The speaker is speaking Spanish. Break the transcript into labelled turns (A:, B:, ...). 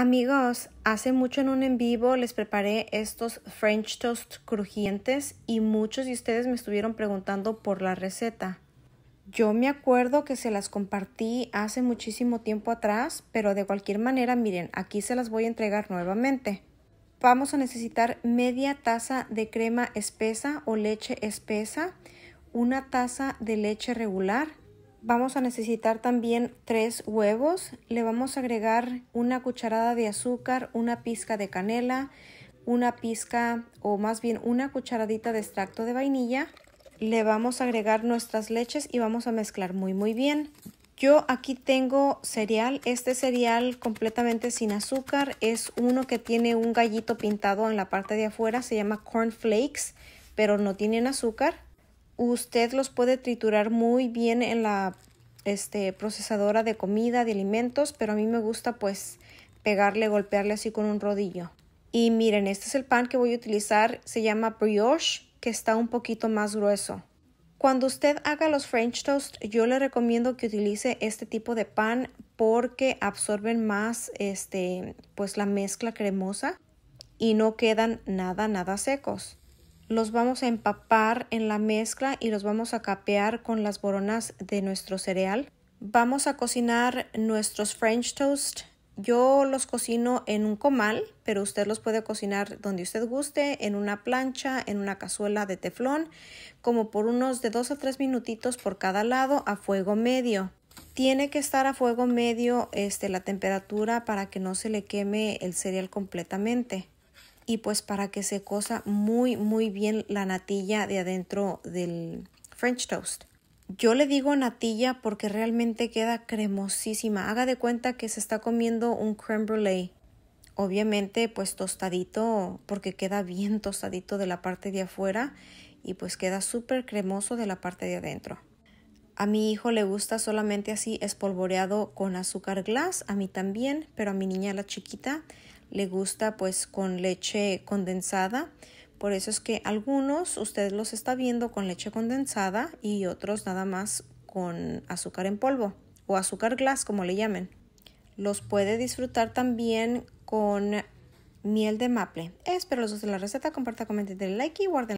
A: Amigos, hace mucho en un en vivo les preparé estos French toast crujientes y muchos de ustedes me estuvieron preguntando por la receta. Yo me acuerdo que se las compartí hace muchísimo tiempo atrás, pero de cualquier manera, miren, aquí se las voy a entregar nuevamente. Vamos a necesitar media taza de crema espesa o leche espesa, una taza de leche regular, Vamos a necesitar también tres huevos. Le vamos a agregar una cucharada de azúcar, una pizca de canela, una pizca o más bien una cucharadita de extracto de vainilla. Le vamos a agregar nuestras leches y vamos a mezclar muy muy bien. Yo aquí tengo cereal, este cereal completamente sin azúcar, es uno que tiene un gallito pintado en la parte de afuera, se llama cornflakes, pero no tienen azúcar usted los puede triturar muy bien en la este, procesadora de comida, de alimentos, pero a mí me gusta pues pegarle, golpearle así con un rodillo. Y miren, este es el pan que voy a utilizar, se llama brioche, que está un poquito más grueso. Cuando usted haga los French toast, yo le recomiendo que utilice este tipo de pan porque absorben más este, pues la mezcla cremosa y no quedan nada, nada secos los vamos a empapar en la mezcla y los vamos a capear con las boronas de nuestro cereal. Vamos a cocinar nuestros French toast. Yo los cocino en un comal, pero usted los puede cocinar donde usted guste, en una plancha, en una cazuela de teflón, como por unos de 2 a 3 minutitos por cada lado a fuego medio. Tiene que estar a fuego medio este, la temperatura para que no se le queme el cereal completamente y pues para que se cosa muy muy bien la natilla de adentro del French toast. Yo le digo natilla porque realmente queda cremosísima. Haga de cuenta que se está comiendo un creme brulee. Obviamente pues tostadito porque queda bien tostadito de la parte de afuera y pues queda súper cremoso de la parte de adentro. A mi hijo le gusta solamente así espolvoreado con azúcar glass, a mí también, pero a mi niña la chiquita le gusta pues con leche condensada. Por eso es que algunos usted los está viendo con leche condensada y otros nada más con azúcar en polvo o azúcar glass como le llamen. Los puede disfrutar también con miel de maple. Espero los de la receta, comparta, comente denle like y guarden.